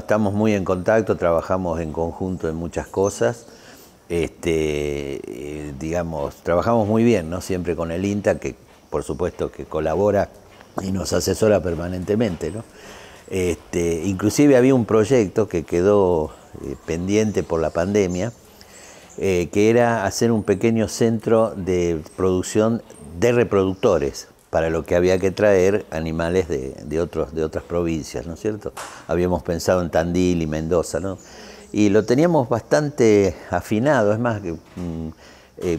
Estamos muy en contacto, trabajamos en conjunto en muchas cosas. Este, eh, digamos, trabajamos muy bien, ¿no? Siempre con el INTA, que por supuesto que colabora y nos asesora permanentemente, ¿no? Este, inclusive había un proyecto que quedó eh, pendiente por la pandemia, eh, que era hacer un pequeño centro de producción de reproductores, para lo que había que traer animales de, otros, de otras provincias, ¿no es cierto? Habíamos pensado en Tandil y Mendoza, ¿no? Y lo teníamos bastante afinado, es más, que mm, eh,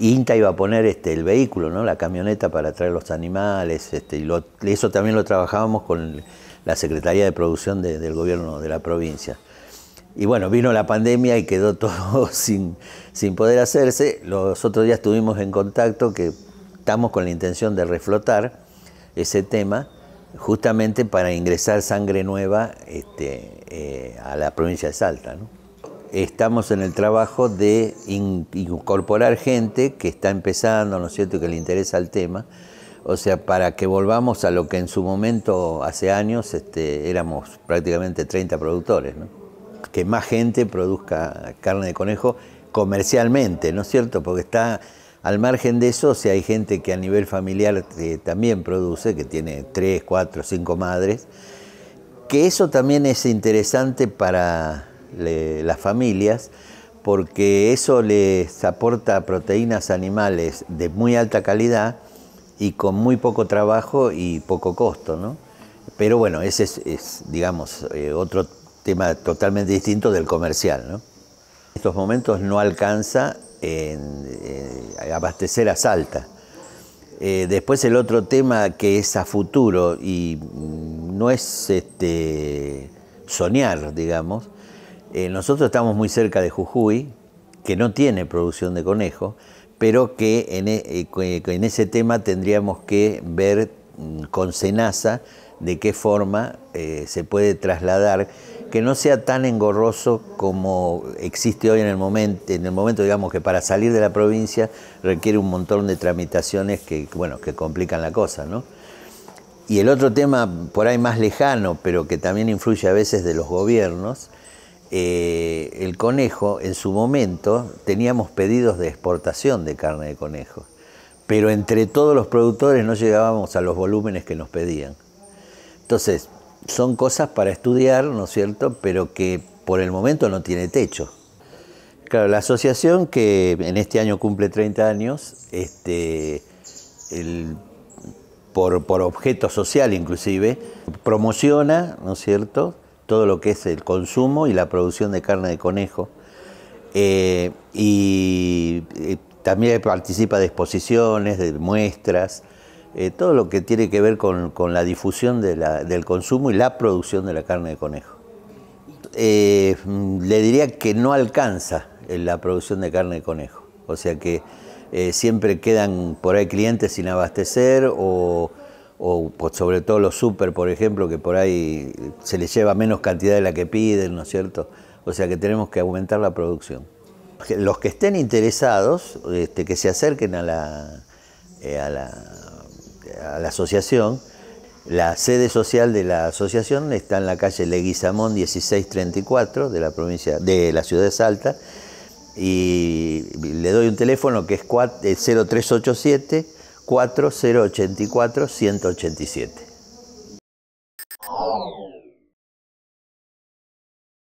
INTA iba a poner este, el vehículo, ¿no? la camioneta para traer los animales, este, y eso también lo trabajábamos con la Secretaría de Producción del gobierno de la provincia. Y bueno, vino la pandemia y quedó todo sin, sin poder hacerse. Los otros días estuvimos en contacto que estamos con la intención de reflotar ese tema justamente para ingresar sangre nueva este, eh, a la provincia de Salta. Estamos en el trabajo de incorporar gente que está empezando, ¿no es cierto?, que le interesa el tema. O sea, para que volvamos a lo que en su momento, hace años, este, éramos prácticamente 30 productores, ¿no? Que más gente produzca carne de conejo comercialmente, ¿no es cierto? Porque está al margen de eso, si hay gente que a nivel familiar eh, también produce, que tiene tres, cuatro, cinco madres, que eso también es interesante para las familias, porque eso les aporta proteínas animales de muy alta calidad y con muy poco trabajo y poco costo, ¿no? Pero bueno, ese es, digamos, eh, otro tema totalmente distinto del comercial, ¿no? En estos momentos no alcanza en, eh, abastecer a Salta. Eh, después el otro tema que es a futuro y mm, no es este, soñar, digamos. Eh, nosotros estamos muy cerca de Jujuy, que no tiene producción de conejo, pero que en, e, ese tema tendríamos que ver mm, con cenaza de qué forma se puede trasladar que no sea tan engorroso como existe hoy en el momento, en el momento digamos que para salir de la provincia requiere un montón de tramitaciones que bueno, que complican la cosa, ¿no? Y el otro tema por ahí más lejano, pero que también influye a veces de los gobiernos, eh, el conejo en su momento teníamos pedidos de exportación de carne de conejo, pero entre todos los productores no llegábamos a los volúmenes que nos pedían. Entonces, son cosas para estudiar, ¿no es cierto?, pero que por el momento no tiene techo. Claro, la asociación que en este año cumple 30 años, este, por, objeto social inclusive, promociona, ¿no es cierto?, todo lo que es el consumo y la producción de carne de conejo. Eh, y eh, también participa de exposiciones, de muestras, eh, todo lo que tiene que ver con, la difusión del consumo y la producción de la carne de conejo. Eh, mm, le diría que no alcanza eh, la producción de carne de conejo, o sea que siempre quedan por ahí clientes sin abastecer o, sobre todo los super, por ejemplo, que por ahí se les lleva menos cantidad de la que piden, ¿no es cierto? O sea que tenemos que aumentar la producción. Los que estén interesados, este, que se acerquen a la a la asociación. La sede social de la asociación está en la calle Leguizamón 1634 de la provincia de la ciudad de Salta y le doy un teléfono que es 0387 4084 187.